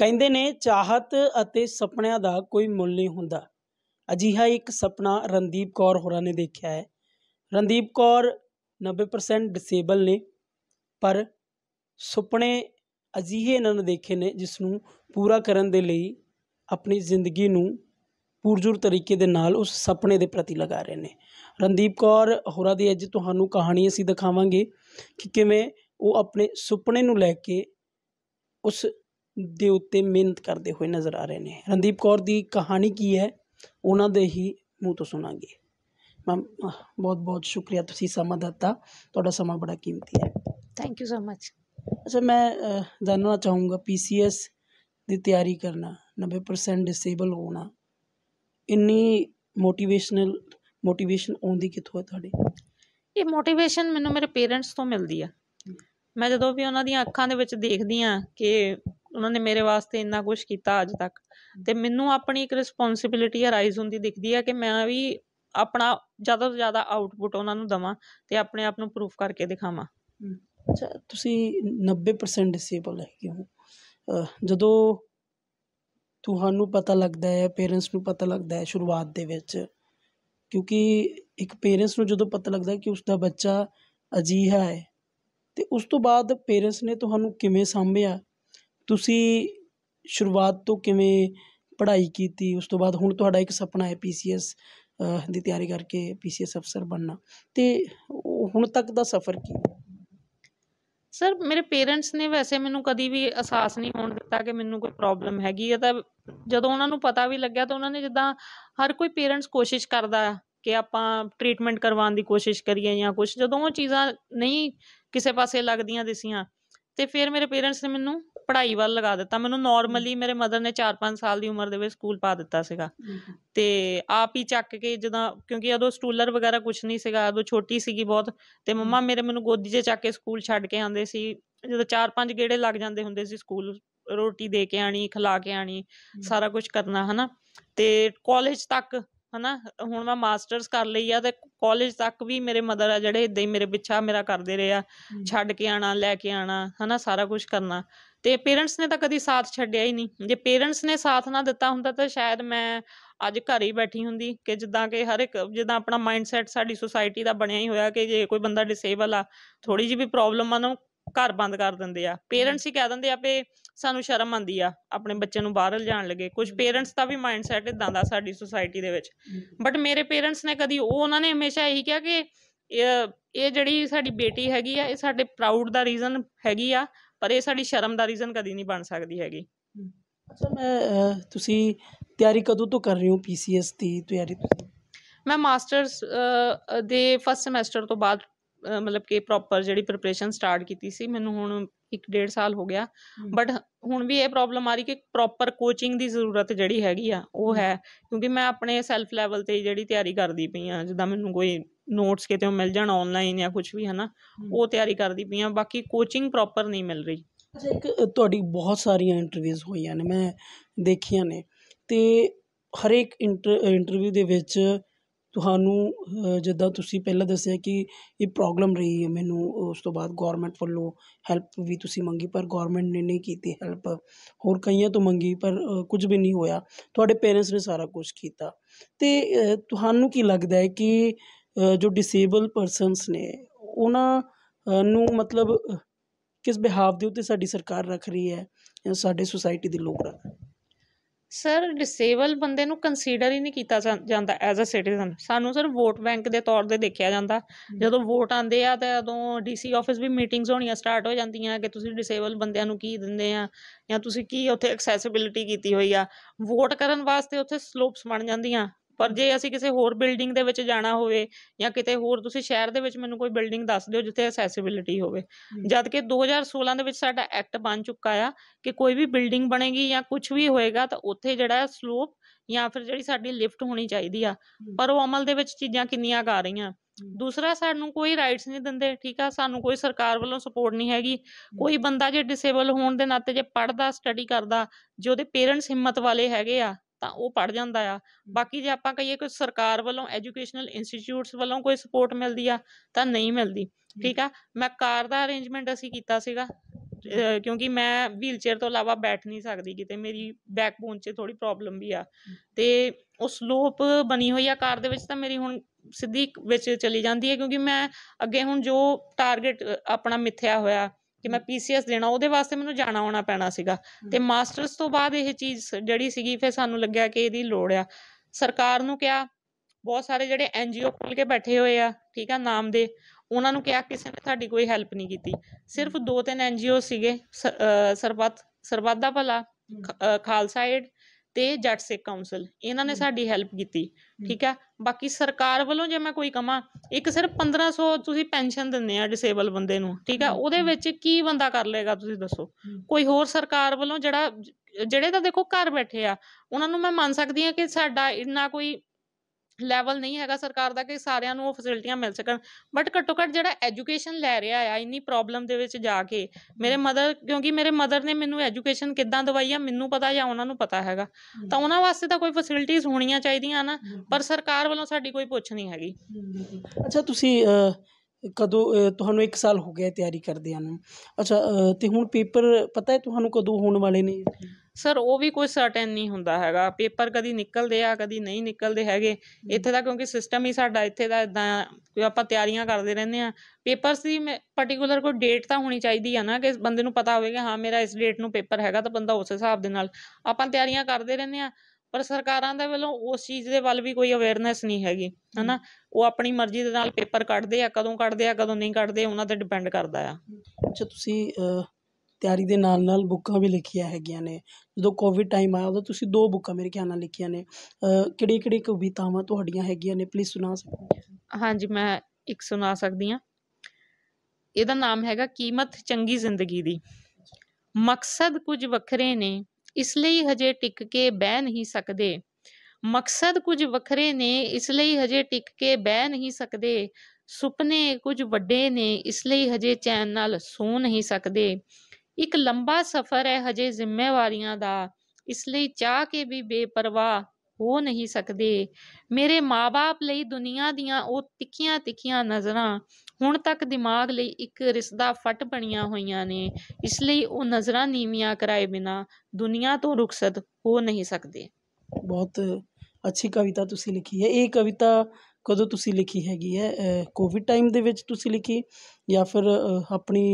ਕਹਿੰਦੇ ਨੇ ਚਾਹਤ ਅਤੇ ਸੁਪਨਿਆਂ ਦਾ ਕੋਈ ਮੁੱਲ ਨਹੀਂ ਹੁੰਦਾ ਅਜਿਹਾ ਇੱਕ ਸੁਪਨਾ ਰਣਦੀਪ ਕੌਰ ਹੋਰਾਂ ਨੇ ਦੇਖਿਆ ਹੈ ਰਣਦੀਪ ਕੌਰ 90% ਡਿਸੇਬਲ ਨੇ ਪਰ ਸੁਪਨੇ ਅਜਿਹੇ ਇਹਨਾਂ ਨੇ ਦੇਖੇ ਨੇ ਜਿਸ ਨੂੰ ਪੂਰਾ ਕਰਨ ਦੇ ਲਈ ਆਪਣੀ ਜ਼ਿੰਦਗੀ ਨੂੰ ਪੂਰਜੁਰ ਤਰੀਕੇ ਦੇ ਨਾਲ ਉਸ ਸੁਪਨੇ ਦੇ ਪ੍ਰਤੀ ਲਗਾ ਰਹੇ ਨੇ ਰਣਦੀਪ ਕੌਰ ਹੋਰਾਂ ਦੀ ਅੱਜ ਤੁਹਾਨੂੰ ਕਹਾਣੀ ਅਸੀਂ ਦਿਖਾਵਾਂਗੇ ਕਿ ਕਿਵੇਂ ਉਹ ਆਪਣੇ ਸੁਪਨੇ ਨੂੰ ਲੈ ਕੇ ਉਸ ਦੇ ਉੱਤੇ ਮਿਹਨਤ ਕਰਦੇ ਹੋਏ ਨਜ਼ਰ ਆ ਰਹੇ ਨੇ ਰਣਦੀਪ ਕੌਰ ਦੀ ਕਹਾਣੀ ਕੀ ਹੈ ਉਹਨਾਂ ਦੇ ਹੀ ਮੂੰਹ ਤੋਂ ਸੁਣਾਂਗੇ ਮੈਮ ਬਹੁਤ ਬਹੁਤ ਸ਼ੁਕਰੀਆ ਤੁਸੀਂ ਸਮਾਂ ਦਿੱਤਾ ਤੁਹਾਡਾ ਸਮਾਂ ਬੜਾ ਕੀਮਤੀ ਹੈ ਥੈਂਕ ਯੂ ਸੋ ਮੱਚ ਅੱਛਾ ਮੈਂ ਜਾਨਣਾ ਚਾਹੂੰਗਾ ਪੀਸੀਐਸ ਦੀ ਤਿਆਰੀ ਕਰਨਾ 90% ਡਿਸੇਬਲ ਹੋਣਾ ਇੰਨੀ ਮੋਟੀਵੇਸ਼ਨਲ ਮੋਟੀਵੇਸ਼ਨ ਆਉਂਦੀ ਕਿੱਥੋਂ ਹੈ ਤੁਹਾਡੇ ਇਹ ਮੋਟੀਵੇਸ਼ਨ ਮੈਨੂੰ ਮੇਰੇ ਪੇਰੈਂਟਸ ਤੋਂ ਮਿਲਦੀ ਆ ਮੈਂ ਜਦੋਂ ਵੀ ਉਹਨਾਂ ਦੀਆਂ ਅੱਖਾਂ ਦੇ ਵਿੱਚ ਦੇਖਦੀ ਆ ਕਿ ਉਹਨਾਂ ਨੇ ਮੇਰੇ ਵਾਸਤੇ ਇੰਨਾ ਕੁਝ ਕੀਤਾ ਅੱਜ ਤੱਕ ਤੇ ਮੈਨੂੰ ਆਪਣੀ ਇੱਕ ਰਿਸਪੌਂਸਿਬਿਲਿਟੀ ਅਰਾਈਜ਼ ਹੁੰਦੀ ਦਿਖਦੀ ਹੈ ਕਿ ਮੈਂ ਵੀ ਆਪਣਾ ਜ਼ਿਆਦਾ ਤੋਂ ਜ਼ਿਆਦਾ ਆਊਟਪੁੱਟ ਉਹਨਾਂ ਨੂੰ ਦਵਾਂ ਤੇ ਆਪਣੇ ਆਪ ਨੂੰ ਪ੍ਰੂਫ ਕਰਕੇ ਦਿਖਾਵਾਂ ਅੱਛਾ ਤੁਸੀਂ 90% ਡਿਸੇਬਲ ਹੈਗੇ ਹੋ ਜਦੋਂ ਤੁਹਾਨੂੰ ਪਤਾ ਲੱਗਦਾ ਹੈ ਪੇਰੈਂਟਸ ਨੂੰ ਪਤਾ ਲੱਗਦਾ ਹੈ ਸ਼ੁਰੂਆਤ ਦੇ ਵਿੱਚ ਕਿਉਂਕਿ ਇੱਕ ਪੇਰੈਂਟਸ ਨੂੰ ਜਦੋਂ ਪਤਾ ਲੱਗਦਾ ਹੈ ਕਿ ਉਸ ਦਾ ਬੱਚਾ ਅਜੀਹਾ ਹੈ ਤੇ ਉਸ ਤੋਂ ਬਾਅਦ ਪੇਰੈਂਟਸ ਨੇ ਤੁਹਾਨੂੰ ਕਿਵੇਂ ਸਾਂਭਿਆ ਤੁਸੀਂ ਸ਼ੁਰੂਆਤ ਤੋਂ ਕਿਵੇਂ ਪੜ੍ਹਾਈ ਕੀਤੀ ਉਸ ਤੋਂ ਬਾਅਦ ਹੁਣ ਤੁਹਾਡਾ ਇੱਕ ਸੁਪਨਾ ਹੈ ਪੀਸੀਐਸ ਦੀ ਤਿਆਰੀ ਕਰਕੇ ਪੀਸੀਐਸ ਅਫਸਰ ਬਣਨਾ ਤੇ ਹੁਣ ਤੱਕ ਦਾ ਸਫ਼ਰ ਕੀ ਹੈ ਸਰ ਮੇਰੇ ਪੇਰੈਂਟਸ ਨੇ ਵੈਸੇ ਮੈਨੂੰ ਕਦੀ ਵੀ ਅਹਿਸਾਸ ਨਹੀਂ ਹੋਣ ਦਿੱਤਾ ਕਿ ਮੈਨੂੰ ਕੋਈ ਪ੍ਰੋਬਲਮ ਹੈਗੀ ਹੈ ਤਾਂ ਜਦੋਂ ਉਹਨਾਂ ਨੂੰ ਪਤਾ ਵੀ ਲੱਗਿਆ ਤਾਂ ਉਹਨਾਂ ਨੇ ਜਿੱਦਾਂ ਹਰ ਕੋਈ ਪੇਰੈਂਟਸ ਕੋਸ਼ਿਸ਼ ਕਰਦਾ ਕਿ ਆਪਾਂ ਟ੍ਰੀਟਮੈਂਟ ਕਰਵਾਉਣ ਦੀ ਕੋਸ਼ਿਸ਼ ਕਰੀਏ ਜਾਂ ਕੁਝ ਜਦੋਂ ਉਹ ਚੀਜ਼ਾਂ ਨਹੀਂ ਕਿਸੇ ਪਾਸੇ ਲੱਗਦੀਆਂ ਦਿਸੀਆਂ ਤੇ ਫਿਰ ਮੇਰੇ ਪੇਰੈਂਟਸ ਨੇ ਮੈਨੂੰ ਪੜ੍ਹਾਈ ਵੱਲ ਲਗਾ ਦਿੱਤਾ ਮੈਨੂੰ ਨਾਰਮਲੀ ਮੇਰੇ ਮਦਰ ਨੇ 4-5 ਸਾਲ ਦੀ ਉਮਰ ਦੇ ਵਿੱਚ ਸਕੂਲ ਪਾ ਦਿੱਤਾ ਸੀਗਾ ਤੇ ਆਪ ਹੀ ਚੱਕ ਕੇ ਜਦੋਂ ਕਿਉਂਕਿ ਉਦੋਂ ਸਟੂਲਰ ਵਗੈਰਾ ਕੁਝ ਨਹੀਂ ਸੀਗਾ ਉਦੋਂ ਛੋਟੀ ਸੀਗੀ ਬਹੁਤ ਤੇ ਮੰਮਾ ਮੇਰੇ ਮੈਨੂੰ ਗੋਦੀ 'ਚ ਚੱਕ ਕੇ ਸਕੂਲ ਛੱਡ ਕੇ ਆਉਂਦੇ ਸੀ ਜਦੋਂ 4-5 ਗੇੜੇ ਲੱਗ ਜਾਂਦੇ ਹੁੰਦੇ ਸੀ ਸਕੂਲ ਰੋਟੀ ਦੇ ਕੇ ਆਣੀ ਖਿਲਾ ਕੇ ਆਣੀ ਸਾਰਾ ਕੁਝ ਕਰਨਾ ਹਨਾ ਤੇ ਕਾਲਜ ਤੱਕ ਹਨਾ ਹੁਣ ਮੈਂ ਮਾਸਟਰਸ ਕਰ ਲਈ ਆ ਤੇ ਕਾਲਜ ਤੱਕ ਵੀ ਮੇਰੇ ਮਦਰ ਆ ਜਿਹੜੇ ਇਦਾਂ ਹੀ ਮੇਰੇ ਪਿੱਛਾ ਮੇਰਾ ਕਰਦੇ ਰਹੇ ਆ ਛੱਡ ਕੇ ਆਣਾ ਲੈ ਕੇ ਆਣਾ ਹਨਾ ਸਾਰਾ ਕੁਝ ਕਰਨਾ ਤੇ ਪੇਰੈਂਟਸ ਨੇ ਤਾਂ ਕਦੀ ਸਾਥ ਛੱਡਿਆ ਹੀ ਨਹੀਂ ਜੇ ਪੇਰੈਂਟਸ ਨੇ ਸਾਥ ਨਾ ਦਿੱਤਾ ਹੁੰਦਾ ਤਾਂ ਸ਼ਾਇਦ ਮੈਂ ਅੱਜ ਘਰ ਹੀ ਬੈਠੀ ਹੁੰਦੀ ਕਿ ਜਿੱਦਾਂ ਕਿ ਹਰ ਇੱਕ ਜਿੱਦਾਂ ਆਪਣਾ ਮਾਈਂਡਸੈਟ ਸਾਡੀ ਸੋਸਾਇਟੀ ਦਾ ਬਣਿਆ ਹੀ ਹੋਇਆ ਕਿ ਜੇ ਕੋਈ ਬੰਦਾ ਡਿਸੇਬਲ ਆ ਥੋੜੀ ਜਿਹੀ ਵੀ ਪ੍ਰੋਬਲਮ ਆ ਨਾ ਘਰ ਬੰਦ ਕਰ ਦਿੰਦੇ ਆ ਪੇਰੈਂਟਸ ਹੀ ਕਹਿ ਦਿੰਦੇ ਆ ਵੀ ਸਾਨੂੰ ਸ਼ਰਮ ਆਂਦੀ ਆ ਆਪਣੇ ਬੱਚੇ ਨੂੰ ਬਾਹਰ ਲਿਜਾਣ ਲੱਗੇ ਕੁਝ ਪੇਰੈਂਟਸ ਦਾ ਵੀ ਮਾਈਂਡਸੈਟ ਇਦਾਂ ਦਾ ਸਾਡੀ ਸੋਸਾਇਟੀ ਦੇ ਵਿੱਚ ਬਟ ਮੇਰੇ ਪੇਰੈਂਟਸ ਨੇ ਕਦੀ ਉਹ ਉਹਨਾਂ ਨੇ ਹਮੇਸ਼ਾ ਇਹੀ ਕਿਹਾ ਕਿ ਇਹ ਜਿਹੜੀ ਸਾਡੀ ਬੇਟੀ ਹੈਗੀ ਆ ਇਹ ਸਾਡੇ ਪ੍ਰਾਊਡ ਦਾ ਰੀਜ਼ਨ ਹੈਗੀ ਆ ਪਰ ਇਹ ਸਾਡੀ ਸ਼ਰਮ ਦਾ ਰੀਜ਼ਨ ਕਦੀ ਨਹੀਂ ਬਣ ਸਕਦੀ ਹੈਗੀ ਅੱਛਾ ਮੈਂ ਤੁਸੀਂ ਤਿਆਰੀ ਕਦੋਂ ਤੋਂ ਕਰ ਰਹੇ ਹੋ ਪੀਸੀਐਸ ਦੀ ਤਿਆਰੀ ਤੁਸੀਂ ਮੈਂ ਮਾਸਟਰਸ ਦੇ ਫਸਟ ਸੈਮੈਸਟਰ ਤੋਂ ਬਾਅਦ ਮਤਲਬ ਕਿ ਪ੍ਰੋਪਰ ਜਿਹੜੀ ਪ੍ਰੇਪਰੇਸ਼ਨ ਸਟਾਰਟ ਕੀਤੀ ਸੀ ਮੈਨੂੰ ਹੁਣ 1.5 ਸਾਲ ਹੋ ਗਿਆ ਬਟ ਹੁਣ ਵੀ ਇਹ ਪ੍ਰੋਬਲਮ ਆ ਰਹੀ ਕਿ ਪ੍ਰੋਪਰ ਕੋਚਿੰਗ ਦੀ ਜ਼ਰੂਰਤ ਜਿਹੜੀ ਹੈਗੀ ਆ ਉਹ ਹੈ ਕਿਉਂਕਿ ਮੈਂ ਆਪਣੇ ਸੈਲਫ ਲੈਵਲ ਤੇ ਜਿਹੜੀ ਤਿਆਰੀ ਕਰਦੀ ਪਈ ਆ ਜਿੱਦਾਂ ਮੈਨੂੰ ਕੋਈ ਨੋਟਸ ਕਿਤੇ ਮਿਲ ਜਾਣ ਆਨਲਾਈਨ ਜਾਂ ਕੁਝ ਵੀ ਹਨਾ ਉਹ ਤਿਆਰੀ ਕਰਦੀ ਪਈ ਆ ਬਾਕੀ ਕੋਚਿੰਗ ਪ੍ਰੋਪਰ ਨਹੀਂ ਮਿਲ ਰਹੀ ਇੱਕ ਤੁਹਾਡੀ ਬਹੁਤ ਸਾਰੀਆਂ ਇੰਟਰਵਿਊਜ਼ ਹੋਈਆਂ ਨੇ ਮੈਂ ਦੇਖੀਆਂ ਨੇ ਤੇ ਹਰੇਕ ਇੰਟਰਵਿਊ ਦੇ ਵਿੱਚ ਤੁਹਾਨੂੰ ਜਿੱਦਾਂ ਤੁਸੀਂ ਪਹਿਲਾਂ ਦੱਸਿਆ ਕਿ ਇਹ ਪ੍ਰੋਬਲਮ ਰਹੀ ਹੈ ਮੈਨੂੰ ਉਸ ਤੋਂ ਬਾਅਦ ਗਵਰਨਮੈਂਟ ਵੱਲੋਂ ਹੈਲਪ ਵੀ ਤੁਸੀਂ ਮੰਗੀ ਪਰ ਗਵਰਨਮੈਂਟ ਨੇ ਨਹੀਂ ਕੀਤੀ ਹੈਲਪ ਹੋਰ ਕਈਆਂ ਤੋਂ ਮੰਗੀ ਪਰ ਕੁਝ ਵੀ ਨਹੀਂ ਹੋਇਆ ਤੁਹਾਡੇ ਪੇਰੈਂਟਸ ਨੇ ਸਾਰਾ ਕੁਝ ਕੀਤਾ ਤੇ ਤੁਹਾਨੂੰ ਕੀ ਲੱਗਦਾ ਹੈ ਕਿ ਜੋ ਡਿਸੇਬਲ ਪਰਸਨਸ ਨੇ ਉਹਨਾਂ ਨੂੰ ਮਤਲਬ ਕਿਸ ਬਿਹਾਵ ਦੇ ਉੱਤੇ ਸਾਡੀ ਸਰਕਾਰ ਰੱਖ ਰਹੀ ਹੈ ਜਾਂ ਸਾਡੇ ਸੋਸਾਇਟੀ ਦੇ ਲੋਕ ਰੱਖ ਸਰ ਡਿਸੇਬਲ ਬੰਦੇ ਨੂੰ ਕੰਸੀਡਰ ਹੀ ਨਹੀਂ ਕੀਤਾ ਜਾਂਦਾ ਐਜ਼ ਅ ਸਿਟੀਜ਼ਨ ਸਾਨੂੰ ਸਰ ਵੋਟ ਬੈਂਕ ਦੇ ਤੌਰ ਤੇ ਦੇਖਿਆ ਜਾਂਦਾ ਜਦੋਂ ਵੋਟ ਆਂਦੇ ਆ ਤਾਂ ਉਦੋਂ ਡੀਸੀ ਆਫਿਸ ਵੀ ਮੀਟਿੰਗਸ ਹੋਣੀਆਂ ਸਟਾਰਟ ਹੋ ਜਾਂਦੀਆਂ ਕਿ ਤੁਸੀਂ ਡਿਸੇਬਲ ਬੰਦਿਆਂ ਨੂੰ ਕੀ ਦਿੰਦੇ ਆ ਜਾਂ ਤੁਸੀਂ ਕੀ ਉੱਥੇ ਐਕਸੈਸਿਬਿਲਟੀ ਕੀਤੀ ਹੋਈ ਆ ਵੋਟ ਕਰਨ ਵਾਸਤੇ ਉੱਥੇ ਸਲੋਪਸ ਬਣ ਜਾਂਦੀਆਂ ਪਰ ਜੇ ਅਸੀਂ ਕਿਸੇ ਹੋਰ ਬਿਲਡਿੰਗ ਦੇ ਵਿੱਚ ਜਾਣਾ ਹੋਵੇ ਜਾਂ ਕਿਤੇ ਹੋਰ ਤੁਸੀਂ ਸ਼ਹਿਰ ਦੇ ਵਿੱਚ ਮੈਨੂੰ ਕੋਈ ਬਿਲਡਿੰਗ ਦੱਸ ਦਿਓ ਜਿੱਥੇ ਅਸੈਸਿਬਿਲਟੀ ਹੋਵੇ ਜਦ ਕਿ 2016 ਦੇ ਵਿੱਚ ਸਾਡਾ ਐਕਟ ਬਣ ਚੁੱਕਾ ਆ ਕਿ ਕੋਈ ਵੀ ਬਿਲਡਿੰਗ ਬਣੇਗੀ ਜਾਂ ਕੁਝ ਵੀ ਹੋਏਗਾ ਤਾਂ ਉੱਥੇ ਜਿਹੜਾ ਸਲੋਪ ਜਾਂ ਫਿਰ ਜਿਹੜੀ ਸਾਡੀ ਲਿਫਟ ਹੋਣੀ ਚਾਹੀਦੀ ਆ ਪਰ ਉਹ ਅਮਲ ਦੇ ਵਿੱਚ ਚੀਜ਼ਾਂ ਕਿੰਨੀਆਂ ਆ ਰਹੀਆਂ ਦੂਸਰਾ ਸਾਨੂੰ ਕੋਈ ਰਾਈਟਸ ਨਹੀਂ ਦਿੰਦੇ ਠੀਕ ਆ ਸਾਨੂੰ ਕੋਈ ਸਰਕਾਰ ਵੱਲੋਂ ਸਪੋਰਟ ਨਹੀਂ ਹੈਗੀ ਕੋਈ ਬੰਦਾ ਜੇ ਡਿਸੇਬਲ ਹੋਣ ਦੇ ਨਾਤੇ ਜੇ ਪੜਦਾ ਸਟੱਡੀ ਕਰਦਾ ਜੇ ਉਹਦੇ ਪੇਰੈਂਟਸ ਹਿੰਮਤ ਵਾਲੇ ਹੈਗੇ ਆ ਤਾਂ ਉਹ ਪੜ ਜਾਂਦਾ ਆ ਬਾਕੀ ਜੇ ਆਪਾਂ ਕਹੀਏ ਕੋਈ ਸਰਕਾਰ ਵੱਲੋਂ ਐਜੂਕੇਸ਼ਨਲ ਇੰਸਟੀਚਿਊਟਸ ਵੱਲੋਂ ਕੋਈ ਸਪੋਰਟ ਮਿਲਦੀ ਆ ਤਾਂ ਨਹੀਂ ਮਿਲਦੀ ਠੀਕ ਆ ਮੈਂ ਕਾਰ ਦਾ ਅਰੇਂਜਮੈਂਟ ਅਸੀਂ ਕੀਤਾ ਸੀਗਾ ਕਿਉਂਕਿ ਮੈਂ ਵੀਲਚੇਅਰ ਤੋਂ ਇਲਾਵਾ ਬੈਠ ਨਹੀਂ ਸਕਦੀ ਕਿਤੇ ਮੇਰੀ ਬੈਕਬੋਨ 'ਚ ਥੋੜੀ ਪ੍ਰੋਬਲਮ ਵੀ ਆ ਤੇ ਉਹ ਸਲੋਪ ਬਣੀ ਹੋਈ ਆ ਕਾਰ ਦੇ ਵਿੱਚ ਤਾਂ ਮੇਰੀ ਹੁਣ ਸਿੱਧੀ ਵਿੱਚ ਚਲੀ ਜਾਂਦੀ ਹੈ ਕਿਉਂਕਿ ਮੈਂ ਅੱਗੇ ਹੁਣ ਜੋ ਟਾਰਗੇਟ ਆਪਣਾ ਮਿੱਥਿਆ ਹੋਇਆ ਕਿ ਮੈਂ ਪੀਸੀਐਸ ਦੇਣਾ ਉਹਦੇ ਵਾਸਤੇ ਮੈਨੂੰ ਜਾਣਾ ਆਉਣਾ ਪੈਣਾ ਸੀਗਾ ਤੇ ਮਾਸਟਰਸ ਤੋਂ ਬਾਅਦ ਇਹ ਚੀਜ਼ ਜਿਹੜੀ ਸੀਗੀ ਫਿਰ ਸਾਨੂੰ ਲੱਗਿਆ ਕਿ ਇਹਦੀ ਲੋੜ ਆ ਸਰਕਾਰ ਨੂੰ ਕਿਹਾ ਬਹੁਤ ਸਾਰੇ ਜਿਹੜੇ ਐਨਜੀਓ ਖੁੱਲ ਕੇ ਬੈਠੇ ਹੋਏ ਆ ਠੀਕ ਆ ਨਾਮ ਦੇ ਉਹਨਾਂ ਨੂੰ ਕਿਹਾ ਕਿਸੇ ਨੇ ਤੁਹਾਡੀ ਕੋਈ ਹੈਲਪ ਨਹੀਂ ਕੀਤੀ ਸਿਰਫ ਦੋ ਤਿੰਨ ਐਨਜੀਓ ਸੀਗੇ ਸਰਬੱਤ ਸਰਬੱਤ ਦਾ ਭਲਾ ਖਾਲਸਾ ਏਡ ਤੇ ਜੱਟ ਸਿੱਖ ਕਾਉਂਸਲ ਇਹਨਾਂ ਨੇ ਸਾਡੀ ਹੈਲਪ ਕੀਤੀ ਠੀਕ ਹੈ ਬਾਕੀ ਸਰਕਾਰ ਵੱਲੋਂ ਜੇ ਮੈਂ ਕੋਈ ਕਮਾ ਇੱਕ ਸਿਰਫ 1500 ਤੁਸੀਂ ਪੈਨਸ਼ਨ ਦਿੰਦੇ ਆ ਡਿਸੇਬਲ ਬੰਦੇ ਨੂੰ ਠੀਕ ਹੈ ਉਹਦੇ ਵਿੱਚ ਕੀ ਬੰਦਾ ਕਰ ਲੇਗਾ ਤੁਸੀਂ ਦੱਸੋ ਕੋਈ ਹੋਰ ਸਰਕਾਰ ਵੱਲੋਂ ਜਿਹੜਾ ਜਿਹੜੇ ਤਾਂ ਦੇਖੋ ਘਰ ਬੈਠੇ ਆ ਉਹਨਾਂ ਨੂੰ ਮੈਂ ਮੰਨ ਸਕਦੀ ਆ ਕਿ ਸਾਡਾ ਇੰਨਾ ਕੋਈ ਲੈਵਲ ਨਹੀਂ ਹੈਗਾ ਸਰਕਾਰ ਦਾ ਕਿ ਸਾਰਿਆਂ ਨੂੰ ਉਹ ਫੈਸਿਲਿਟੀਆਂ ਮਿਲ ਸਕਣ ਬਟ ਘੱਟੋ ਘੱਟ ਜਿਹੜਾ ਐਜੂਕੇਸ਼ਨ ਲੈ ਰਿਹਾ ਆ ਇੰਨੀ ਪ੍ਰੋਬਲਮ ਦੇ ਵਿੱਚ ਜਾ ਕੇ ਮੇਰੇ ਮਦਰ ਕਿਉਂਕਿ ਮੇਰੇ ਮਦਰ ਨੇ ਮੈਨੂੰ ਐਜੂਕੇਸ਼ਨ ਕਿੱਦਾਂ ਦਵਾਈ ਆ ਮੈਨੂੰ ਪਤਾ ਜਾਂ ਉਹਨਾਂ ਨੂੰ ਪਤਾ ਹੈਗਾ ਤਾਂ ਉਹਨਾਂ ਵਾਸਤੇ ਤਾਂ ਕੋਈ ਫੈਸਿਲਿਟੀਆਂ ਹੋਣੀਆਂ ਚਾਹੀਦੀਆਂ ਨਾ ਪਰ ਸਰਕਾਰ ਵੱਲੋਂ ਸਾਡੀ ਕੋਈ ਪੁੱਛ ਨਹੀਂ ਹੈਗੀ ਅੱਛਾ ਤੁਸੀਂ ਕਦੋਂ ਤੁਹਾਨੂੰ 1 ਸਾਲ ਹੋ ਗਿਆ ਤਿਆਰੀ ਕਰਦਿਆਂ ਨੂੰ ਅੱਛਾ ਤੇ ਹੁਣ ਪੇਪਰ ਪਤਾ ਹੈ ਤੁਹਾਨੂੰ ਕਦੋਂ ਹੋਣ ਵਾਲੇ ਨੇ ਸਰ ਉਹ ਵੀ ਕੋਈ ਸਰਟਨ ਨਹੀਂ ਹੁੰਦਾ ਹੈਗਾ ਪੇਪਰ ਕਦੀ ਨਿਕਲਦੇ ਆ ਕਦੀ ਨਹੀਂ ਨਿਕਲਦੇ ਹੈਗੇ ਇੱਥੇ ਦਾ ਕਿਉਂਕਿ ਸਿਸਟਮ ਹੀ ਸਾਡਾ ਇੱਥੇ ਦਾ ਇਦਾਂ ਕਿ ਆਪਾਂ ਤਿਆਰੀਆਂ ਕਰਦੇ ਰਹਿੰਦੇ ਆ ਪੇਪਰਸ ਦੀ ਪਾਰਟਿਕੂਲਰ ਕੋਈ ਡੇਟ ਤਾਂ ਹੋਣੀ ਚਾਹੀਦੀ ਆ ਨਾ ਕਿ ਬੰਦੇ ਨੂੰ ਪਤਾ ਹੋਵੇ ਕਿ ਹਾਂ ਮੇਰਾ ਇਸ ਡੇਟ ਨੂੰ ਪੇਪਰ ਹੈਗਾ ਤਾਂ ਬੰਦਾ ਉਸ ਹਿਸਾਬ ਦੇ ਨਾਲ ਆਪਾਂ ਤਿਆਰੀਆਂ ਕਰਦੇ ਰਹਿੰਦੇ ਆ ਪਰ ਸਰਕਾਰਾਂ ਦੇ ਵੱਲੋਂ ਉਸ ਚੀਜ਼ ਦੇ ਵੱਲ ਵੀ ਕੋਈ ਅਵੇਅਰਨੈਸ ਨਹੀਂ ਹੈਗੀ ਹਨਾ ਉਹ ਆਪਣੀ ਮਰਜ਼ੀ ਦੇ ਨਾਲ ਪੇਪਰ ਕੱਢਦੇ ਆ ਕਦੋਂ ਕੱਢਦੇ ਆ ਕਦੋਂ ਨਹੀਂ ਕੱਢਦੇ ਉਹਨਾਂ ਤੇ ਡਿਪੈਂਡ ਕਰਦਾ ਆ ਅੱਛਾ ਤੁਸੀਂ ਤਿਆਰੀ ਦੇ ਨਾਲ ਨਾਲ ਬੁੱਕਾਂ ਵੀ ਲਿਖੀਆਂ ਹੈਗੀਆਂ ਨੇ ਜਦੋਂ ਕੋਵਿਡ ਟਾਈਮ ਆਇਆ ਉਦੋਂ ਤੁਸੀਂ ਦੋ ਬੁੱਕਾਂ ਮੇਰੇ ਖਿਆਲ ਨਾਲ ਲਿਖੀਆਂ ਨੇ ਕਿਹੜੀ ਕਿਹੜੀ ਕਵਿਤਾਵਾਂ ਤੁਹਾਡੀਆਂ ਹੈਗੀਆਂ ਨੇ ਪਲੀਜ਼ ਸੁਣਾ ਸਕਦੇ ਹਾਂਜੀ ਮੈਂ ਇੱਕ ਸੁਣਾ ਸਕਦੀ ਹਾਂ ਇਹਦਾ ਨਾਮ ਹੈਗਾ ਕੀਮਤ ਚੰਗੀ ਜ਼ਿੰਦਗੀ ਦੀ ਮਕਸਦ ਕੁਝ ਵੱਖਰੇ ਨੇ ਇਸ ਲਈ ਹਜੇ ਟਿਕ ਕੇ ਬਹਿ ਨਹੀਂ ਸਕਦੇ ਮਕਸਦ ਕੁਝ ਵੱਖਰੇ ਨੇ ਇਸ ਲਈ ਹਜੇ ਟਿਕ ਕੇ ਬਹਿ ਨਹੀਂ ਸਕਦੇ ਸੁਪਨੇ ਕੁਝ ਵੱਡੇ ਨੇ ਇਸ ਲਈ ਹਜੇ ਚੈਨ ਨਾਲ ਸੌ ਨਹੀਂ ਸਕਦੇ ਇੱਕ ਲੰਬਾ ਸਫ਼ਰ ਹੈ ਹਜੇ ਜ਼ਿੰਮੇਵਾਰੀਆਂ ਦਾ ਇਸ ਲਈ ਚਾਹ ਕੇ ਵੀ ਬੇਪਰਵਾਹ ਹੋ ਨਹੀਂ ਸਕਦੇ ਮੇਰੇ ਮਾਪੇ ਲਈ ਦੁਨੀਆ ਦੀਆਂ ਉਹ ਤਿੱਖੀਆਂ ਤਿੱਖੀਆਂ ਨਜ਼ਰਾਂ ਹੁਣ ਤੱਕ ਦਿਮਾਗ ਲਈ ਇੱਕ ਰਿਸਦਾ ਫਟ ਬਣੀਆਂ ਹੋਈਆਂ ਨੇ ਇਸ ਲਈ ਉਹ ਨਜ਼ਰਾਂ ਨੀਵੀਆਂ ਕਰਾਏ ਬਿਨਾ ਦੁਨੀਆ ਤੋਂ ਰੁਖਸਤ ਹੋ ਨਹੀਂ ਸਕਦੇ ਬਹੁਤ ਅੱਛੀ ਕਵਿਤਾ ਤੁਸੀਂ ਲਿਖੀ ਹੈ ਇਹ ਕਵਿਤਾ ਕਦੋਂ ਤੁਸੀਂ ਲਿਖੀ ਹੈਗੀ ਹੈ ਕੋਵਿਡ ਟਾਈਮ ਦੇ ਵਿੱਚ ਤੁਸੀਂ ਲਿਖੀ ਜਾਂ ਫਿਰ ਆਪਣੀ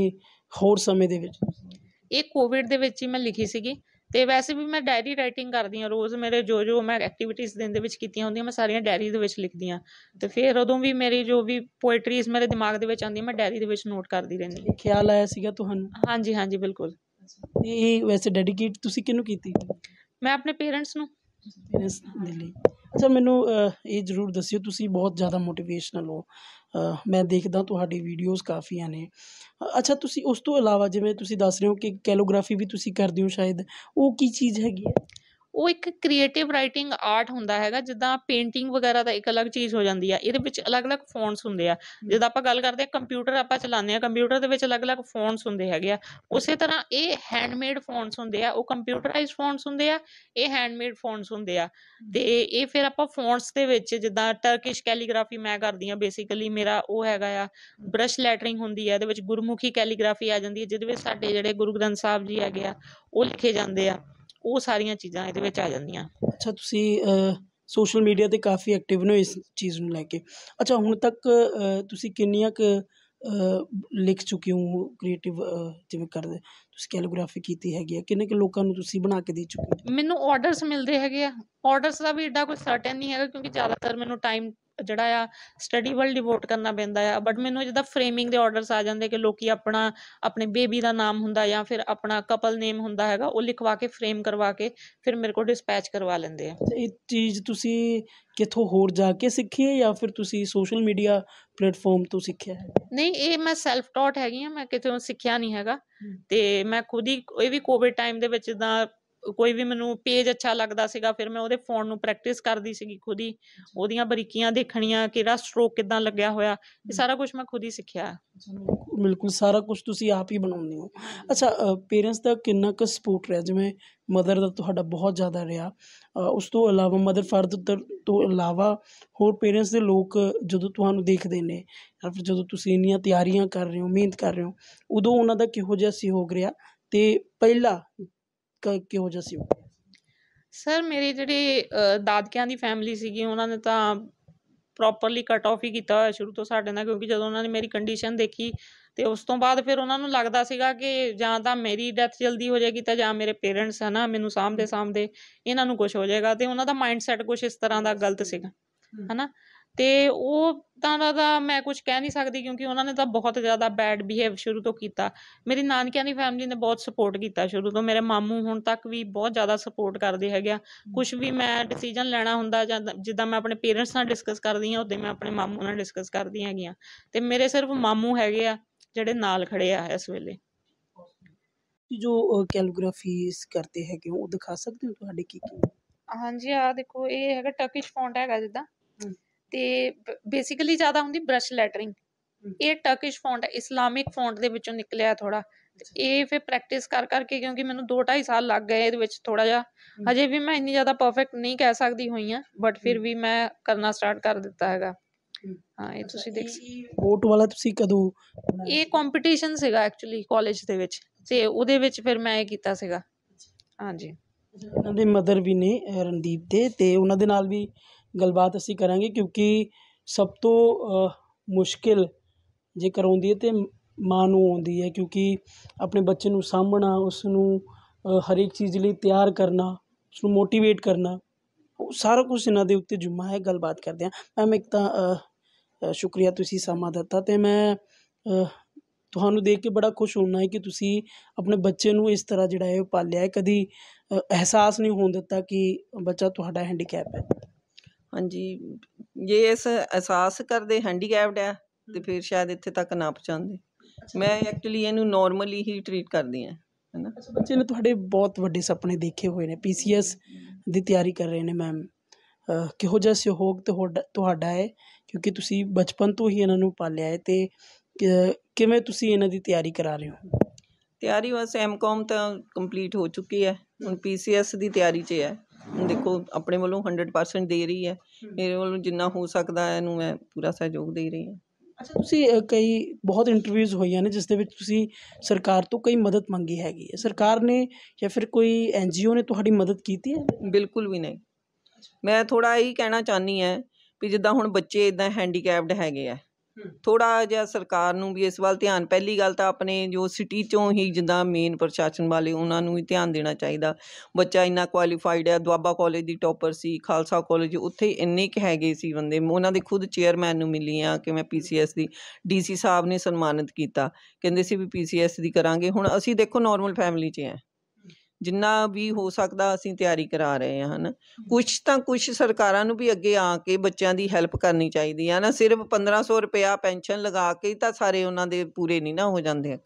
ਹੋਰ ਸਮੇਂ ਦੇ ਵਿੱਚ ਇਹ ਕੋਵਿਡ ਦੇ ਵਿੱਚ ਹੀ ਮੈਂ ਲਿਖੀ ਸੀਗੀ ਤੇ ਵੈਸੇ ਵੀ ਮੈਂ ਡਾਇਰੀ ਰਾਈਟਿੰਗ ਕਰਦੀ ਹਾਂ ਰੋਜ਼ ਮੇਰੇ ਜੋ ਜੋ ਮੈਂ ਐਕਟੀਵਿਟੀਜ਼ ਦਿਨ ਦੇ ਵਿੱਚ ਕੀਤੀਆਂ ਹੁੰਦੀਆਂ ਮੈਂ ਸਾਰੀਆਂ ਡਾਇਰੀ ਦੇ ਵਿੱਚ ਲਿਖਦੀ ਹਾਂ ਤੇ ਫਿਰ ਉਦੋਂ ਵੀ ਮੇਰੀ ਜੋ ਵੀ ਪੋਇਟਰੀਜ਼ ਮੇਰੇ ਦਿਮਾਗ ਦੇ ਵਿੱਚ ਆਉਂਦੀ ਮੈਂ ਡਾਇਰੀ ਦੇ ਵਿੱਚ ਨੋਟ ਕਰਦੀ ਰਹਿੰਦੀ ਹਾਂ। ਖਿਆਲ ਆਇਆ ਸੀਗਾ ਤੁਹਾਨੂੰ ਹਾਂਜੀ ਹਾਂਜੀ ਬਿਲਕੁਲ ਤੇ ਇਹ ਵੈਸੇ ਡੈਡੀਕੇਟ ਤੁਸੀਂ ਕਿਹਨੂੰ ਕੀਤੀ ਮੈਂ ਆਪਣੇ ਪੇਰੈਂਟਸ ਨੂੰ ਪੇਰੈਂਟਸ ਦੇ ਲਈ ਅੱਛਾ ਮੈਨੂੰ ਇਹ ਜ਼ਰੂਰ ਦੱਸਿਓ ਤੁਸੀਂ ਬਹੁਤ ਜ਼ਿਆਦਾ ਮੋਟੀਵੇਸ਼ਨਲ ਹੋ ਮੈਂ ਦੇਖਦਾ ਤੁਹਾਡੀ ਵੀਡੀਓਜ਼ ਕਾਫੀਆਂ ਨੇ ਅੱਛਾ ਤੁਸੀਂ ਉਸ ਤੋਂ ਇਲਾਵਾ ਜਿਵੇਂ ਤੁਸੀਂ ਦੱਸ ਰਹੇ ਹੋ ਕਿ ਕੈਲੋਗ੍ਰਾਫੀ ਵੀ ਤੁਸੀਂ ਕਰਦੇ ਹੋ ਸ਼ਾਇਦ ਉਹ ਕੀ ਚੀਜ਼ ਹੈਗੀ ਹੈ ਉਹ ਇੱਕ ਕ੍ਰੀਏਟਿਵ ਰਾਈਟਿੰਗ ਆਰਟ ਹੁੰਦਾ ਹੈਗਾ ਜਿੱਦਾਂ ਪੇਂਟਿੰਗ ਵਗੈਰਾ ਦਾ ਇੱਕ ਅਲੱਗ ਚੀਜ਼ ਹੋ ਜਾਂਦੀ ਆ ਇਹਦੇ ਵਿੱਚ ਅਲੱਗ-ਅਲੱਗ ਫੌਂਟਸ ਹੁੰਦੇ ਆ ਜਿੱਦਾਂ ਆਪਾਂ ਗੱਲ ਕਰਦੇ ਆ ਕੰਪਿਊਟਰ ਆਪਾਂ ਚਲਾਉਂਦੇ ਆ ਕੰਪਿਊਟਰ ਦੇ ਵਿੱਚ ਅਲੱਗ-ਅਲੱਗ ਫੌਂਟਸ ਹੁੰਦੇ ਹੈਗੇ ਆ ਉਸੇ ਤਰ੍ਹਾਂ ਇਹ ਹੈਂਡਮੇਡ ਫੌਂਟਸ ਹੁੰਦੇ ਆ ਉਹ ਕੰਪਿਊਟਰਾਈਜ਼ਡ ਫੌਂਟਸ ਹੁੰਦੇ ਆ ਇਹ ਹੈਂਡਮੇਡ ਫੌਂਟਸ ਹੁੰਦੇ ਆ ਤੇ ਇਹ ਫਿਰ ਆਪਾਂ ਫੌਂਟਸ ਦੇ ਵਿੱਚ ਜਿੱਦਾਂ ਟਰਕਿਸ਼ ਕੈਲੀਗ੍ਰਾਫੀ ਮੈਂ ਕਰਦੀ ਆ ਬੇਸਿਕਲੀ ਮੇਰਾ ਉਹ ਹੈਗਾ ਆ ਬ੍ਰਸ਼ ਲੈਟਰਿੰਗ ਹੁੰਦੀ ਆ ਇਹਦੇ ਵਿੱਚ ਗੁਰਮੁਖੀ ਕੈਲੀਗ੍ਰਾਫੀ ਆ ਜਾਂਦੀ ਹੈ ਜਿਹਦੇ ਵਿੱਚ ਸਾਡੇ ਜਿਹੜੇ ਗੁਰੂ ਗ੍ਰੰਥ ਸਾਹਿਬ ਜੀ ਹੈਗੇ ਆ ਉਹ ਲਿਖੇ ਜਾਂਦੇ ਆ ਉਹ ਸਾਰੀਆਂ ਚੀਜ਼ਾਂ ਇਹਦੇ ਵਿੱਚ ਆ ਜਾਂਦੀਆਂ ਅੱਛਾ ਤੁਸੀਂ ਸੋਸ਼ਲ ਮੀਡੀਆ ਤੇ ਕਾਫੀ ਐਕਟਿਵ ਨੇ ਇਸ ਚੀਜ਼ ਨੂੰ ਲੈ ਕੇ ਅੱਛਾ ਹੁਣ ਤੱਕ ਤੁਸੀਂ ਕਿੰਨੀਆਂ ਕੁ ਲਿਖ ਚੁੱਕੇ ਹੋ ਕ੍ਰੀਏਟਿਵ ਜਿਵੇਂ ਕਰਦੇ ਤੁਸੀਂ ਕੈਲੀਗ੍ਰਾਫੀ ਕੀਤੀ ਹੈਗੀ ਹੈ ਕਿੰਨੇ ਕੁ ਲੋਕਾਂ ਨੂੰ ਤੁਸੀਂ ਬਣਾ ਕੇ ਦੇ ਚੁੱਕੇ ਮੈਨੂੰ ਆਰਡਰਸ ਮਿਲਦੇ ਹੈਗੇ ਆ ਆਰਡਰਸ ਦਾ ਵੀ ਏਡਾ ਕੋਈ ਸਰਟਨ ਨਹੀਂ ਹੈਗਾ ਕਿਉਂਕਿ ਜ਼ਿਆਦਾਤਰ ਮੈਨੂੰ ਟਾਈਮ ਜਿਹੜਾ ਆ ਸਟੱਡੀ ਵੱਲ ਡਿਵੋਟ ਕਰਨਾ ਪੈਂਦਾ ਆ ਬਟ ਮੈਨੂੰ ਜਿੱਦਾਂ ਫਰੇਮਿੰਗ ਦੇ ਆਰਡਰਸ ਆ ਜਾਂਦੇ ਕਿ ਲੋਕੀ ਆਪਣਾ ਆਪਣੇ ਬੇਬੀ ਦਾ ਨਾਮ ਹੁੰਦਾ ਜਾਂ ਫਿਰ ਆਪਣਾ ਕਪਲ ਨੇਮ ਹੁੰਦਾ ਹੈਗਾ ਉਹ ਲਿਖਵਾ ਕੇ ਫਰੇਮ ਕਰਵਾ ਕੇ ਫਿਰ ਮੇਰੇ ਕੋਲ ਡਿਸਪੈਚ ਕਰਵਾ ਲੈਂਦੇ ਆ ਇਹ ਚੀਜ਼ ਤੁਸੀਂ ਕਿੱਥੋਂ ਹੋਰ ਜਾ ਕੇ ਸਿੱਖੀ ਹੈ ਜਾਂ ਫਿਰ ਤੁਸੀਂ ਸੋਸ਼ਲ ਮੀਡੀਆ ਪਲੇਟਫਾਰਮ ਤੋਂ ਸਿੱਖਿਆ ਹੈ ਨਹੀਂ ਇਹ ਮੈਂ ਸੈਲਫ ਟੌਟ ਹੈਗੀ ਆ ਮੈਂ ਕਿਤੇੋਂ ਸਿੱਖਿਆ ਨਹੀਂ ਹੈਗਾ ਤੇ ਮੈਂ ਖੁਦ ਹੀ ਇਹ ਵੀ ਕੋਵਿਡ ਟਾਈਮ ਦੇ ਵਿੱਚ ਦਾ ਕੋਈ ਵੀ ਮੈਨੂੰ ਪੇਜ ਅੱਛਾ ਲੱਗਦਾ ਸੀਗਾ ਫਿਰ ਮੈਂ ਉਹਦੇ ਫੋਨ ਨੂੰ ਪ੍ਰੈਕਟਿਸ ਕਰਦੀ ਸੀਗੀ ਖੁਦ ਹੀ ਉਹਦੀਆਂ ਬਰੀਕੀਆਂ ਦੇਖਣੀਆਂ ਕਿਹੜਾ ਸਟ੍ਰੋਕ ਕਿਦਾਂ ਲੱਗਿਆ ਹੋਇਆ ਇਹ ਸਾਰਾ ਕੁਝ ਮੈਂ ਖੁਦ ਹੀ ਸਿੱਖਿਆ ਬਿਲਕੁਲ ਸਾਰਾ ਕੁਝ ਤੁਸੀਂ ਆਪ ਹੀ ਬਣਾਉਂਦੇ ਹੋ ਅੱਛਾ ਪੇਰੈਂਟਸ ਦਾ ਕਿੰਨਾ ਕੁ ਸਪੋਰਟ ਰਿਹਾ ਜਿਵੇਂ ਮਦਰ ਦਾ ਤੁਹਾਡਾ ਬਹੁਤ ਜ਼ਿਆਦਾ ਰਿਹਾ ਉਸ ਤੋਂ ਇਲਾਵਾ ਮਦਰ ਫਰਦ ਤੋਂ ਇਲਾਵਾ ਹੋਰ ਪੇਰੈਂਟਸ ਦੇ ਲੋਕ ਜਦੋਂ ਤੁਹਾਨੂੰ ਦੇਖਦੇ ਨੇ ਜਾਂ ਫਿਰ ਜਦੋਂ ਤੁਸੀਂ ਇੰਨੀਆਂ ਤਿਆਰੀਆਂ ਕਰ ਰਹੇ ਹੋ ਮਿਹਨਤ ਕਰ ਰਹੇ ਹੋ ਉਦੋਂ ਉਹਨਾਂ ਦਾ ਕਿਹੋ ਜਿਹਾ ਸਹਿਯੋਗ ਰਿਹਾ ਤੇ ਪਹਿਲਾ ਕਿਹੋ ਜਿਹਾ ਸੀ ਸਰ ਮੇਰੇ ਜਿਹੜੇ ਦਾਦਕਿਆਂ ਦੀ ਫੈਮਿਲੀ ਸੀਗੀ ਉਹਨਾਂ ਨੇ ਤਾਂ ਪ੍ਰੋਪਰਲੀ ਕਟ ਆਫ ਹੀ ਕੀਤਾ ਹੋਇਆ ਸ਼ੁਰੂ ਤੋਂ ਸਾਡੇ ਨਾਲ ਕਿਉਂਕਿ ਜਦੋਂ ਉਹਨਾਂ ਨੇ ਮੇਰੀ ਕੰਡੀਸ਼ਨ ਦੇਖੀ ਤੇ ਉਸ ਤੋਂ ਬਾਅਦ ਫਿਰ ਉਹਨਾਂ ਨੂੰ ਲੱਗਦਾ ਸੀਗਾ ਕਿ ਜਾਂ ਤਾਂ ਮੇਰੀ ਡੈਥ ਜਲਦੀ ਹੋ ਜਾਏਗੀ ਤਾਂ ਜਾਂ ਮੇਰੇ ਪੇਰੈਂਟਸ ਹਨਾ ਮੈਨੂੰ ਸਾਹਮਣੇ ਸਾਹਮਣੇ ਇਹਨਾਂ ਨੂੰ ਕੁਝ ਹੋ ਜਾਏਗਾ ਤੇ ਉਹਨਾਂ ਦਾ ਮਾਈਂਡਸੈਟ ਕੁਝ ਇਸ ਤਰ੍ਹਾਂ ਦਾ ਗਲਤ ਸੀਗਾ ਹਨਾ ਤੇ ਉਹ ਤਾਂ ਦਾ ਮੈਂ ਕੁਝ ਕਹਿ ਨਹੀਂ ਸਕਦੀ ਕਿਉਂਕਿ ਉਹਨਾਂ ਨੇ ਤਾਂ ਬਹੁਤ ਜ਼ਿਆਦਾ ਬੈਡ ਬਿਹੇਵ ਸ਼ੁਰੂ ਤੋਂ ਕੀਤਾ ਮੇਰੀ ਨਾਨਕਿਆਂ ਦੀ ਫੈਮਿਲੀ ਨੇ ਬਹੁਤ ਸਪੋਰਟ ਕੀਤਾ ਸ਼ੁਰੂ ਤੋਂ ਮੇਰੇ ਮਾਮੂ ਹੁਣ ਤੱਕ ਵੀ ਬਹੁਤ ਜ਼ਿਆਦਾ ਸਪੋਰਟ ਕਰਦੇ ਹੈਗੇ ਆ ਕੁਝ ਵੀ ਮੈਂ ਡਿਸੀਜਨ ਲੈਣਾ ਹੁੰਦਾ ਜਾਂ ਜਿੱਦਾਂ ਮੈਂ ਆਪਣੇ ਪੇਰੈਂਟਸ ਨਾਲ ਡਿਸਕਸ ਕਰਦੀ ਆ ਉਦੋਂ ਮੈਂ ਆਪਣੇ ਮਾਮੂ ਨਾਲ ਡਿਸਕਸ ਕਰਦੀ ਹੈਗੀ ਆ ਤੇ ਮੇਰੇ ਸਿਰਫ ਮਾਮੂ ਹੈਗੇ ਆ ਜਿਹੜੇ ਨਾਲ ਖੜੇ ਆ ਇਸ ਵੇਲੇ ਜੋ ਕੈਲੀਗ੍ਰਾਫੀਸ ਕਰਦੇ ਹੈਗੇ ਉਹ ਦਿਖਾ ਸਕਦੇ ਹੋ ਤੁਹਾਡੇ ਕੀ ਕੀ ਹਾਂਜੀ ਆ ਦੇਖੋ ਇਹ ਹੈਗਾ ਟਰਕਿਸ਼ ਫੌਂਟ ਹੈਗਾ ਜਿੱਦਾਂ ਤੇ ਬੇਸਿਕਲੀ ਜ਼ਿਆਦਾ ਹੁੰਦੀ ਬ੍ਰਸ਼ ਲੈਟਰਿੰਗ ਇਹ ਟਰਕਿਸ਼ ਫੌਂਟ ਹੈ ਇਸਲਾਮਿਕ ਫੌਂਟ ਦੇ ਵਿੱਚੋਂ ਨਿਕਲਿਆ ਥੋੜਾ ਇਹ ਫਿਰ ਪ੍ਰੈਕਟਿਸ ਕਰ ਕਰਕੇ ਕਿਉਂਕਿ ਮੈਨੂੰ 2 2.5 ਸਾਲ ਲੱਗ ਗਏ ਇਹਦੇ ਵਿੱਚ ਥੋੜਾ ਜਿਹਾ ਹਜੇ ਵੀ ਮੈਂ ਇੰਨੀ ਜ਼ਿਆਦਾ ਪਰਫੈਕਟ ਨਹੀਂ ਕਹਿ ਸਕਦੀ ਹੋਈ ਆ ਬਟ ਫਿਰ ਵੀ ਮੈਂ ਕਰਨਾ ਸਟਾਰਟ ਕਰ ਦਿੱਤਾ ਹੈਗਾ ਹਾਂ ਇਹ ਤੁਸੀਂ ਦੇਖ ਵੋਟ ਵਾਲਾ ਤੁਸੀਂ ਕਦੋਂ ਇਹ ਕੰਪੀਟੀਸ਼ਨ ਸੀਗਾ ਐਕਚੁਅਲੀ ਕਾਲਜ ਦੇ ਵਿੱਚ ਤੇ ਉਹਦੇ ਵਿੱਚ ਫਿਰ ਮੈਂ ਇਹ ਕੀਤਾ ਸੀਗਾ ਹਾਂਜੀ ਉਹਨਾਂ ਦੇ ਮਦਰ ਵੀ ਨੇ ਰਣਦੀਪ ਦੇ ਤੇ ਉਹਨਾਂ ਦੇ ਨਾਲ ਵੀ ਗੱਲਬਾਤ ਅਸੀਂ ਕਰਾਂਗੇ ਕਿਉਂਕਿ ਸਭ ਤੋਂ ਮੁਸ਼ਕਿਲ ਜੇਕਰ ਆਉਂਦੀ ਹੈ ਤੇ ਮਾਂ ਨੂੰ ਆਉਂਦੀ ਹੈ ਕਿਉਂਕਿ ਆਪਣੇ ਬੱਚੇ ਨੂੰ ਸਾਹਮਣਾ ਉਸ ਨੂੰ ਹਰ ਇੱਕ ਚੀਜ਼ ਲਈ ਤਿਆਰ ਕਰਨਾ ਉਸ ਨੂੰ ਮੋਟੀਵੇਟ ਕਰਨਾ ਉਹ ਸਾਰਾ ਕੁਝ ਇਹਨਾਂ ਦੇ ਉੱਤੇ ਜੁਮਾ ਹੈ ਗੱਲਬਾਤ ਕਰਦੇ ਹਾਂ ਮੈਮ ਇੱਕ ਤਾਂ ਸ਼ੁਕਰੀਆ ਤੁਸੀਂ ਸਮਾਂ ਦਿੱਤਾ ਤੇ ਮੈਂ ਤੁਹਾਨੂੰ ਦੇਖ ਕੇ ਬੜਾ ਖੁਸ਼ ਹੋਣਾ ਹੈ ਕਿ ਤੁਸੀਂ ਆਪਣੇ ਬੱਚੇ ਨੂੰ ਇਸ ਤਰ੍ਹਾਂ ਜਿਹੜਾ ਹੈ ਪਾਲਿਆ ਹੈ ਕਦੀ ਅਹਿਸਾਸ ਨਹੀਂ ਹੋਣ ਦਿੱਤਾ ਕਿ ਬੱਚਾ ਤੁਹਾਡਾ ਹੈਂਡੀਕੈਪ ਹੈ ਹਾਂਜੀ ਜੇ ਇਸ ਅਹਿਸਾਸ ਕਰਦੇ ਹੈਂਡੀਕੈਪਡ ਆ ਤੇ ਫਿਰ ਸ਼ਾਇਦ ਇੱਥੇ ਤੱਕ ਨਾ ਪਹੁੰਚਾਉਂਦੇ ਮੈਂ ਐਕਚੁਅਲੀ ਇਹਨੂੰ ਨਾਰਮਲੀ ਹੀ ਟ੍ਰੀਟ ਕਰਦੀ ਆ ਹੈਨਾ ਬੱਚੇ ਨੇ ਤੁਹਾਡੇ ਬਹੁਤ ਵੱਡੇ ਸੁਪਨੇ ਦੇਖੇ ਹੋਏ ਨੇ ਪੀਸੀਐਸ ਦੀ ਤਿਆਰੀ ਕਰ ਰਹੇ ਨੇ ਮੈਮ ਕਿਹੋ ਜਿਹਾ ਸਹਿਯੋਗ ਤੁਹਾਡਾ ਹੈ ਕਿਉਂਕਿ ਤੁਸੀਂ ਬਚਪਨ ਤੋਂ ਹੀ ਇਹਨਾਂ ਨੂੰ ਪਾਲਿਆ ਹੈ ਤੇ ਕਿਵੇਂ ਤੁਸੀਂ ਇਹਨਾਂ ਦੀ ਤਿਆਰੀ ਕਰਾ ਰਹੇ ਹੋ ਤਿਆਰੀ ਵਸ ਐਮਕਾਮ ਤਾਂ ਕੰਪਲੀਟ ਹੋ ਚੁੱਕੀ ਹੈ ਹੁਣ ਪੀਸੀਐਸ ਦੀ ਤਿਆਰੀ 'ਚ ਹੈ ਦੇਖੋ ਆਪਣੇ ਵੱਲੋਂ 100% ਦੇ ਰਹੀ ਹੈ ਮੇਰੇ ਵੱਲੋਂ ਜਿੰਨਾ ਹੋ ਸਕਦਾ ਹੈ ਇਹਨੂੰ ਮੈਂ ਪੂਰਾ ਸਹਿਯੋਗ ਦੇ ਰਹੀ ਹਾਂ ਅੱਛਾ ਤੁਸੀਂ ਕਈ ਬਹੁਤ ਇੰਟਰਵਿਊਜ਼ ਹੋਈਆਂ ਨੇ ਜਿਸ ਦੇ ਵਿੱਚ ਤੁਸੀਂ ਸਰਕਾਰ ਤੋਂ ਕਈ ਮਦਦ ਮੰਗੀ ਹੈਗੀ ਹੈ ਸਰਕਾਰ ਨੇ ਜਾਂ ਫਿਰ ਕੋਈ ਐਨਜੀਓ ਨੇ ਤੁਹਾਡੀ ਮਦਦ ਕੀਤੀ ਹੈ ਬਿਲਕੁਲ ਵੀ ਨਹੀਂ ਮੈਂ ਥੋੜਾ ਇਹ ਕਹਿਣਾ ਚਾਹਨੀ ਹੈ ਵੀ ਜਿੱਦਾਂ ਹੁਣ ਬੱਚੇ ਇਦਾਂ ਹੈਂਡੀਕੈਪਡ ਹੈਗੇ ਆ ਥੋੜਾ ਜਿਹਾ ਸਰਕਾਰ ਨੂੰ ਵੀ ਇਸ ਵੱਲ ਧਿਆਨ ਪਹਿਲੀ ਗੱਲ ਤਾਂ ਆਪਣੇ ਜੋ ਸਿਟੀ 'ਚੋਂ ਹੀ ਜਿੰਦਾ ਮੇਨ ਪ੍ਰਸ਼ਾਸਨ ਵਾਲੇ ਉਹਨਾਂ ਨੂੰ ਹੀ ਧਿਆਨ ਦੇਣਾ ਚਾਹੀਦਾ ਬੱਚਾ ਇੰਨਾ ਕੁਆਲੀਫਾਈਡ ਹੈ ਦੁਆਬਾ ਕਾਲਜ ਦੀ ਟੌਪਰ ਸੀ ਖਾਲਸਾ ਕਾਲਜ ਉੱਥੇ ਇੰਨੇ ਕਿ ਹੈਗੇ ਸੀ ਬੰਦੇ ਉਹਨਾਂ ਦੇ ਖੁਦ ਚੇਅਰਮੈਨ ਨੂੰ ਮਿਲੀ ਆ ਕਿ ਮੈਂ ਪੀਸੀਐਸ ਦੀ ਡੀਸੀ ਸਾਹਿਬ ਨੇ ਸਨਮਾਨਿਤ ਕੀਤਾ ਕਹਿੰਦੇ ਸੀ ਵੀ ਪੀਸੀਐਸ ਦੀ ਕਰਾਂਗੇ ਹੁਣ ਅਸੀਂ ਦੇਖੋ ਨਾਰਮਲ ਫੈਮਿਲੀ 'ਚ ਹਾਂ ਜਿੰਨਾ ਵੀ ਹੋ ਸਕਦਾ ਅਸੀਂ ਤਿਆਰੀ ਕਰਾ ਰਹੇ ਹਾਂ ਹਨਾ ਕੁਝ ਤਾਂ ਕੁਝ ਸਰਕਾਰਾਂ ਨੂੰ ਵੀ ਅੱਗੇ ਆ ਕੇ ਬੱਚਿਆਂ ਦੀ ਹੈਲਪ ਕਰਨੀ ਚਾਹੀਦੀ ਹੈ ਨਾ ਸਿਰਫ 1500 ਰੁਪਿਆ ਪੈਨਸ਼ਨ ਲਗਾ ਕੇ ਤਾਂ ਸਾਰੇ ਉਹਨਾਂ ਦੇ ਪੂਰੇ ਨਹੀਂ ਨਾ ਹੋ ਜਾਂਦੇ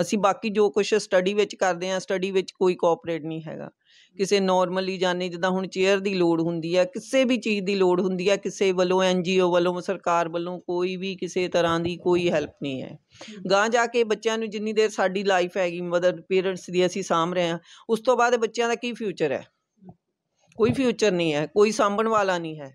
ਅਸੀਂ ਬਾਕੀ ਜੋ ਕੁਝ ਸਟੱਡੀ ਵਿੱਚ ਕਰਦੇ ਹਾਂ ਸਟੱਡੀ ਵਿੱਚ ਕੋਈ ਕੋਆਪਰੇਟ ਨਹੀਂ ਹੈਗਾ ਕਿਸੇ ਨਾਰਮਲੀ ਜਾਣੇ ਜਿੱਦਾਂ ਹੁਣ ਚੇਅਰ ਦੀ ਲੋੜ ਹੁੰਦੀ ਹੈ ਕਿਸੇ ਵੀ ਚੀਜ਼ ਦੀ ਲੋੜ ਹੁੰਦੀ ਹੈ ਕਿਸੇ ਵੱਲੋਂ ਐਨ ਜੀ ਓ ਵੱਲੋਂ ਸਰਕਾਰ ਵੱਲੋਂ ਕੋਈ ਵੀ ਕਿਸੇ ਤਰ੍ਹਾਂ ਦੀ ਕੋਈ ਹੈਲਪ ਨਹੀਂ ਹੈ ਗਾਂ ਜਾ ਕੇ ਬੱਚਿਆਂ ਨੂੰ ਜਿੰਨੀ ਦੇਰ ਸਾਡੀ ਲਾਈਫ ਹੈਗੀ ਮਦਰ ਪੇਰੈਂਟਸ ਦੀ ਅਸੀਂ ਸਾਂਭ ਰਹੇ ਹਾਂ ਉਸ ਤੋਂ ਬਾਅਦ ਬੱਚਿਆਂ ਦਾ ਕੀ ਫਿਊਚਰ ਹੈ ਕੋਈ ਫਿਊਚਰ ਨਹੀਂ ਹੈ ਕੋਈ ਸਾਂਭਣ ਵਾਲਾ ਨਹੀਂ ਹੈ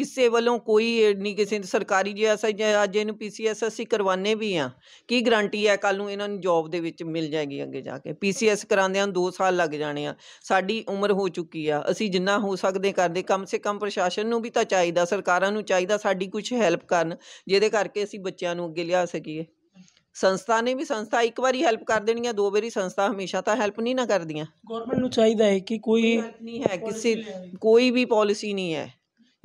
ਕਿਸੇ ਵੱਲੋਂ ਕੋਈ ਨਹੀਂ ਕਿਸੇ ਸਰਕਾਰੀ ਜੇ ਅਸਾਂ ਅੱਜ ਇਹਨੂੰ ਪੀਸੀਐਸ ਅਸੀਂ ਕਰਵਾਨੇ ਵੀ ਆ ਕੀ ਗਾਰੰਟੀ ਹੈ ਕੱਲ ਨੂੰ ਇਹਨਾਂ ਨੂੰ ਜੌਬ ਦੇ ਵਿੱਚ ਮਿਲ ਜਾਏਗੀ ਅੱਗੇ ਜਾ ਕੇ ਪੀਸੀਐਸ ਕਰਾਉਂਦਿਆਂ 2 ਸਾਲ ਲੱਗ ਜਾਣੇ ਆ ਸਾਡੀ ਉਮਰ ਹੋ ਚੁੱਕੀ ਆ ਅਸੀਂ ਜਿੰਨਾ ਹੋ ਸਕਦੇ ਕਰਦੇ ਕਮ ਸੇ ਕਮ ਪ੍ਰਸ਼ਾਸਨ ਨੂੰ ਵੀ ਤਾਂ ਚਾਹੀਦਾ ਸਰਕਾਰਾਂ ਨੂੰ ਚਾਹੀਦਾ ਸਾਡੀ ਕੁਝ ਹੈਲਪ ਕਰਨ ਜਿਹਦੇ ਕਰਕੇ ਅਸੀਂ ਬੱਚਿਆਂ ਨੂੰ ਅੱਗੇ ਲਿਆ ਸਕੀਏ ਸੰਸਥਾ ਨੇ ਵੀ ਸੰਸਥਾ ਇੱਕ ਵਾਰੀ ਹੈਲਪ ਕਰ ਦੇਣੀ ਆ ਦੋ ਵਾਰੀ ਸੰਸਥਾ ਹਮੇਸ਼ਾ ਤਾਂ ਹੈਲਪ ਨਹੀਂ ਨਾ ਕਰਦੀਆਂ ਗਵਰਨਮੈਂਟ ਨੂੰ ਚਾਹੀਦਾ ਹੈ ਕਿ ਕੋਈ ਨਹੀਂ ਹੈ ਕਿਸੇ ਕੋਈ ਵੀ ਪਾਲਿਸੀ ਨਹੀਂ ਹੈ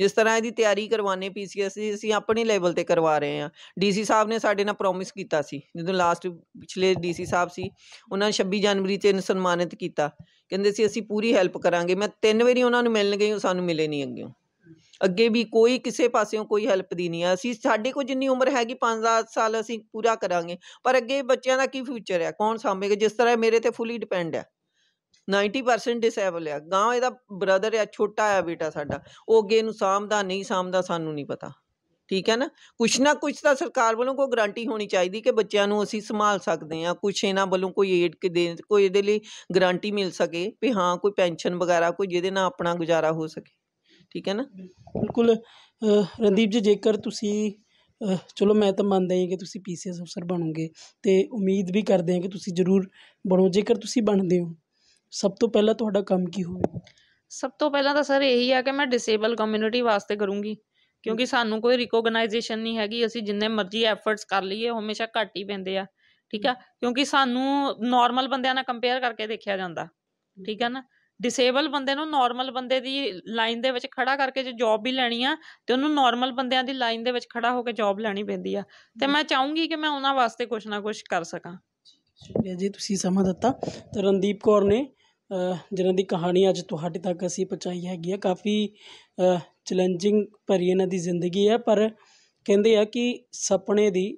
ਜਿਸ ਤਰ੍ਹਾਂ ਇਹਦੀ ਤਿਆਰੀ ਕਰਵਾਨੇ ਪੀਸੀਐਸ ਦੀ ਅਸੀਂ ਆਪਣੇ ਲੈਵਲ ਤੇ ਕਰਵਾ ਰਹੇ ਹਾਂ ਡੀਸੀ ਸਾਹਿਬ ਨੇ ਸਾਡੇ ਨਾਲ ਪ੍ਰੋਮਿਸ ਕੀਤਾ ਸੀ ਜਦੋਂ ਲਾਸਟ ਪਿਛਲੇ ਡੀਸੀ ਸਾਹਿਬ ਸੀ ਉਹਨਾਂ ਨੇ 26 ਜਨਵਰੀ ਤੇ ਇਹਨੂੰ ਸਨਮਾਨਿਤ ਕੀਤਾ ਕਹਿੰਦੇ ਸੀ ਅਸੀਂ ਪੂਰੀ ਹੈਲਪ ਕਰਾਂਗੇ ਮੈਂ ਤਿੰਨ ਵਾਰੀ ਉਹਨਾਂ ਨੂੰ ਮਿਲਣ ਗਈ ਉਹ ਸਾਨੂੰ ਮਿਲੇ ਨਹੀਂ ਅੱਗੇ ਅੱਗੇ ਵੀ ਕੋਈ ਕਿਸੇ ਪਾਸਿਓਂ ਕੋਈ ਹੈਲਪ ਦੀ ਨਹੀਂ ਆ ਅਸੀਂ ਸਾਡੇ ਕੋ ਜਿੰਨੀ ਉਮਰ ਹੈਗੀ 5-7 ਸਾਲ ਅਸੀਂ ਪੂਰਾ ਕਰਾਂਗੇ ਪਰ ਅੱਗੇ ਬੱਚਿਆਂ ਦਾ ਕੀ ਫਿਊਚਰ ਹੈ ਕੌਣ ਸਾਂਭੇਗਾ ਜਿਸ ਤਰ੍ਹਾਂ ਮੇਰੇ ਤੇ ਫੁੱਲੀ ਡਿਪੈਂਡ ਹੈ 90% ਡਿਸੇਬਲ ਆ ਗਾਂ ਇਹਦਾ ਬ੍ਰਦਰ ਆ ਛੋਟਾ ਆ ਬੇਟਾ ਸਾਡਾ ਉਹ ਅੱਗੇ ਨੂੰ ਸਾਂਭਦਾ ਨਹੀਂ ਸਾਂਭਦਾ ਸਾਨੂੰ ਨਹੀਂ ਪਤਾ ਠੀਕ ਹੈ ਨਾ ਕੁਛ ਨਾ ਕੁਛ ਤਾਂ ਸਰਕਾਰ ਵੱਲੋਂ ਕੋਈ ਗਰੰਟੀ ਹੋਣੀ ਚਾਹੀਦੀ ਕਿ ਬੱਚਿਆਂ ਨੂੰ ਅਸੀਂ ਸੰਭਾਲ ਸਕਦੇ ਹਾਂ ਕੁਛ ਇਹਨਾਂ ਵੱਲੋਂ ਕੋਈ ਏਡ ਕਿ ਦੇ ਕੋਈ ਇਹਦੇ ਲਈ ਗਰੰਟੀ ਮਿਲ ਸਕੇ ਵੀ ਹਾਂ ਕੋਈ ਪੈਨਸ਼ਨ ਵਗੈਰਾ ਕੋਈ ਜਿਹਦੇ ਨਾਲ ਆਪਣਾ ਗੁਜ਼ਾਰਾ ਹੋ ਸਕੇ ਠੀਕ ਹੈ ਨਾ ਬਿਲਕੁਲ ਰਣਦੀਪ ਜੀ ਜੇਕਰ ਤੁਸੀਂ ਚਲੋ ਮੈਂ ਤਾਂ ਮੰਨਦਾ ਹਾਂ ਕਿ ਤੁਸੀਂ ਪੀਸੀਐਸ ਅਫਸਰ ਬਣੋਗੇ ਤੇ ਉਮੀਦ ਵੀ ਕਰਦੇ ਹਾਂ ਕਿ ਤੁਸੀਂ ਜ਼ਰੂਰ ਬਣੋ ਜੇਕਰ ਤੁਸੀਂ ਬਣਦੇ ਹੋ ਸਭ ਤੋਂ ਪਹਿਲਾਂ ਤੁਹਾਡਾ ਕੰਮ ਕੀ ਹੋਵੇਗਾ ਸਭ ਤੋਂ ਪਹਿਲਾਂ ਤਾਂ ਸਰ ਇਹੀ ਆ ਕਿ ਮੈਂ ਡਿਸੇਬਲ ਕਮਿਊਨਿਟੀ ਵਾਸਤੇ ਕਰੂੰਗੀ ਕਿਉਂਕਿ ਸਾਨੂੰ ਕੋਈ ਰਿਕੋਗਨਾਈਜੇਸ਼ਨ ਨਹੀਂ ਹੈਗੀ ਅਸੀਂ ਜਿੰਨੇ ਮਰਜ਼ੀ ਐਫਰਟਸ ਕਰ ਲਈਏ ਹਮੇਸ਼ਾ ਘੱਟ ਹੀ ਪੈਂਦੇ ਆ ਠੀਕ ਆ ਕਿਉਂਕਿ ਸਾਨੂੰ ਨਾਰਮਲ ਬੰਦਿਆਂ ਨਾਲ ਕੰਪੇਅਰ ਕਰਕੇ ਦੇਖਿਆ ਜਾਂਦਾ ਠੀਕ ਆ ਨਾ ਡਿਸੇਬਲ ਬੰਦੇ ਨੂੰ ਨਾਰਮਲ ਬੰਦੇ ਦੀ ਲਾਈਨ ਦੇ ਵਿੱਚ ਖੜਾ ਕਰਕੇ ਜੇ ਜੌਬ ਵੀ ਲੈਣੀ ਆ ਤੇ ਉਹਨੂੰ ਨਾਰਮਲ ਬੰਦਿਆਂ ਦੀ ਲਾਈਨ ਦੇ ਵਿੱਚ ਖੜਾ ਹੋ ਕੇ ਜੌਬ ਲੈਣੀ ਪੈਂਦੀ ਆ ਤੇ ਮੈਂ ਚਾਹੂੰਗੀ ਕਿ ਮੈਂ ਉਹਨਾਂ ਵਾਸਤੇ ਕੁਝ ਨਾ ਕੁਝ ਕਰ ਸਕਾਂ ਸ਼ੁਕਰੀਆ ਜੀ ਤੁਸੀਂ ਸਮਝ ਦਿੱਤਾ ਤਾਂ ਰਣਦੀਪ ਕੌਰ ਨੇ ਜਿਨ੍ਹਾਂ ਦੀ ਕਹਾਣੀ ਅੱਜ ਤੁਹਾਡੇ ਤੱਕ ਅਸੀਂ ਪਹੁੰਚਾਈ ਹੈਗੀ ਹੈ ਕਾਫੀ ਚੈਲੈਂਜਿੰਗ ਭਰੀ ਇਹਨਾਂ ਦੀ ਜ਼ਿੰਦਗੀ ਹੈ ਪਰ ਕਹਿੰਦੇ ਆ ਕਿ ਸੁਪਨੇ ਦੀ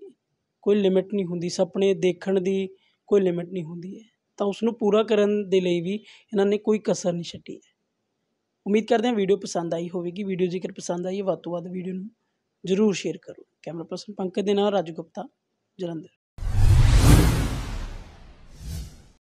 ਕੋਈ ਲਿਮਿਟ ਨਹੀਂ ਹੁੰਦੀ ਸੁਪਨੇ ਦੇਖਣ ਦੀ ਕੋਈ ਲਿਮਿਟ ਨਹੀਂ ਹੁੰਦੀ ਹੈ ਤਾਂ ਉਸ ਨੂੰ ਪੂਰਾ ਕਰਨ ਦੇ ਲਈ ਵੀ ਇਹਨਾਂ ਨੇ ਕੋਈ ਕਸਰ ਨਹੀਂ ਛੱਡੀ ਹੈ ਉਮੀਦ ਕਰਦੇ ਹਾਂ ਵੀਡੀਓ ਪਸੰਦ ਆਈ ਹੋਵੇਗੀ ਵੀਡੀਓ ਜੇਕਰ ਪਸੰਦ ਆਈ ਹੈ ਵੱਧ ਤੋਂ ਵੱਧ ਵੀਡੀਓ ਨੂੰ ਜ਼ਰੂਰ ਸ਼ੇਅਰ ਕਰੋ ਕੈਮਰਾ ਪਰਸਨ ਪੰਕਜ ਦੇ ਨਾਲ ਰਾਜੂ ਗੁਪਤਾ ਜਲੰਧਰ